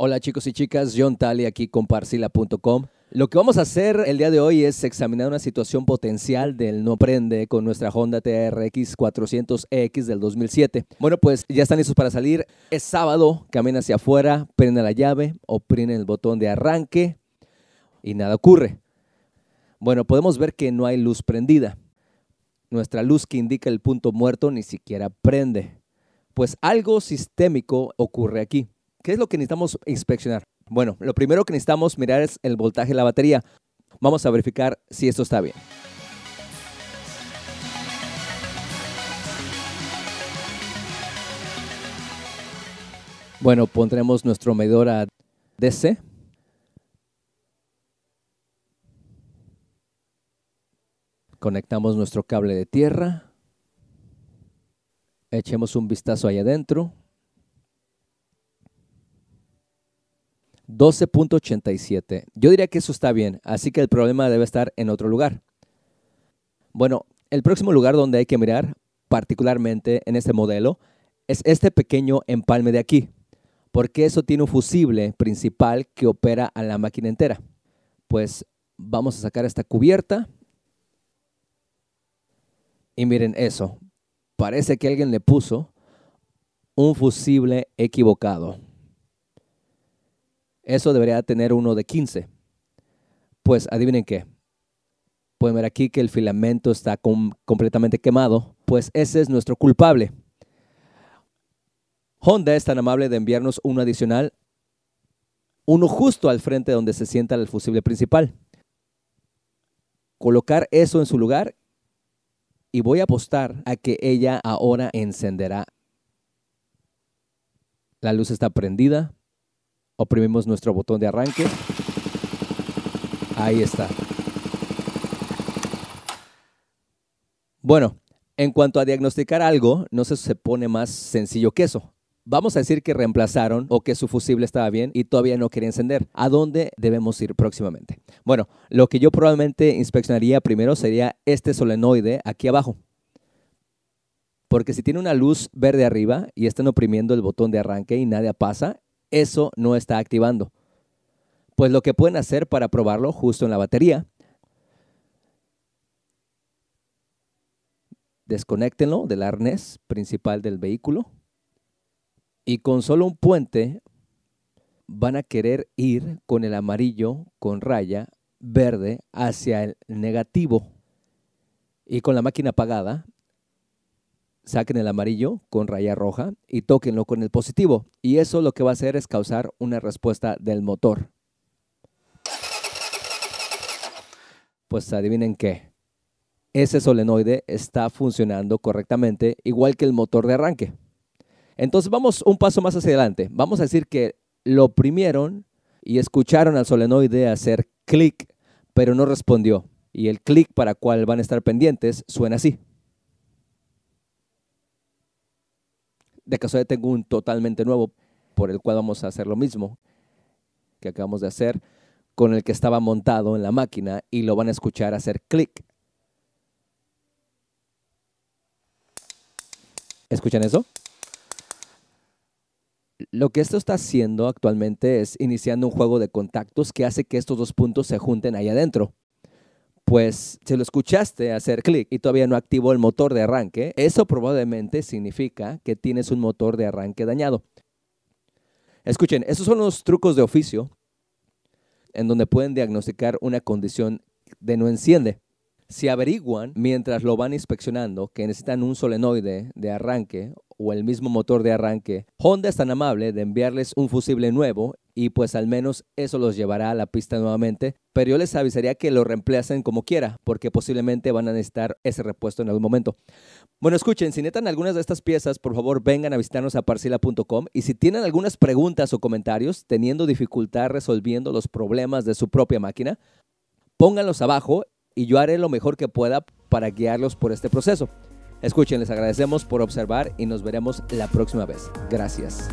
Hola chicos y chicas, John Talley aquí con Parsila.com. Lo que vamos a hacer el día de hoy es examinar una situación potencial del no prende con nuestra Honda TRX 400X del 2007. Bueno, pues ya están listos para salir. Es sábado, camina hacia afuera, prende la llave, oprime el botón de arranque y nada ocurre. Bueno, podemos ver que no hay luz prendida. Nuestra luz que indica el punto muerto ni siquiera prende. Pues algo sistémico ocurre aquí. ¿Qué es lo que necesitamos inspeccionar? Bueno, lo primero que necesitamos mirar es el voltaje de la batería. Vamos a verificar si esto está bien. Bueno, pondremos nuestro medidor a DC. Conectamos nuestro cable de tierra. Echemos un vistazo ahí adentro. 12.87. Yo diría que eso está bien, así que el problema debe estar en otro lugar. Bueno, el próximo lugar donde hay que mirar, particularmente en este modelo, es este pequeño empalme de aquí, porque eso tiene un fusible principal que opera a la máquina entera. Pues vamos a sacar esta cubierta. Y miren eso, parece que alguien le puso un fusible equivocado. Eso debería tener uno de 15. Pues adivinen qué. Pueden ver aquí que el filamento está completamente quemado. Pues ese es nuestro culpable. Honda es tan amable de enviarnos uno adicional, uno justo al frente donde se sienta el fusible principal. Colocar eso en su lugar y voy a apostar a que ella ahora encenderá. La luz está prendida, oprimimos nuestro botón de arranque. Ahí está. Bueno, en cuanto a diagnosticar algo, no se pone más sencillo que eso. Vamos a decir que reemplazaron o que su fusible estaba bien y todavía no quería encender. ¿A dónde debemos ir próximamente? Bueno, lo que yo probablemente inspeccionaría primero sería este solenoide aquí abajo. Porque si tiene una luz verde arriba y están oprimiendo el botón de arranque y nada pasa, eso no está activando. Pues lo que pueden hacer para probarlo justo en la batería, desconectenlo del arnés principal del vehículo y con solo un puente van a querer ir con el amarillo con raya verde hacia el negativo y con la máquina apagada saquen el amarillo con raya roja y tóquenlo con el positivo. Y eso lo que va a hacer es causar una respuesta del motor. Pues adivinen qué. Ese solenoide está funcionando correctamente, igual que el motor de arranque. Entonces vamos un paso más hacia adelante. Vamos a decir que lo oprimieron y escucharon al solenoide hacer clic, pero no respondió. Y el clic para cual van a estar pendientes suena así. de casualidad tengo un totalmente nuevo por el cual vamos a hacer lo mismo que acabamos de hacer con el que estaba montado en la máquina y lo van a escuchar hacer clic. ¿Escuchan eso? Lo que esto está haciendo actualmente es iniciando un juego de contactos que hace que estos dos puntos se junten ahí adentro pues si lo escuchaste hacer clic y todavía no activó el motor de arranque, eso probablemente significa que tienes un motor de arranque dañado. Escuchen, esos son los trucos de oficio en donde pueden diagnosticar una condición de no enciende. Si averiguan mientras lo van inspeccionando que necesitan un solenoide de arranque o el mismo motor de arranque, Honda es tan amable de enviarles un fusible nuevo y pues al menos eso los llevará a la pista nuevamente. Pero yo les avisaría que lo reemplacen como quiera, porque posiblemente van a necesitar ese repuesto en algún momento. Bueno, escuchen, si netan algunas de estas piezas, por favor vengan a visitarnos a parcila.com y si tienen algunas preguntas o comentarios teniendo dificultad resolviendo los problemas de su propia máquina, pónganlos abajo y yo haré lo mejor que pueda para guiarlos por este proceso. Escuchen, les agradecemos por observar y nos veremos la próxima vez. Gracias.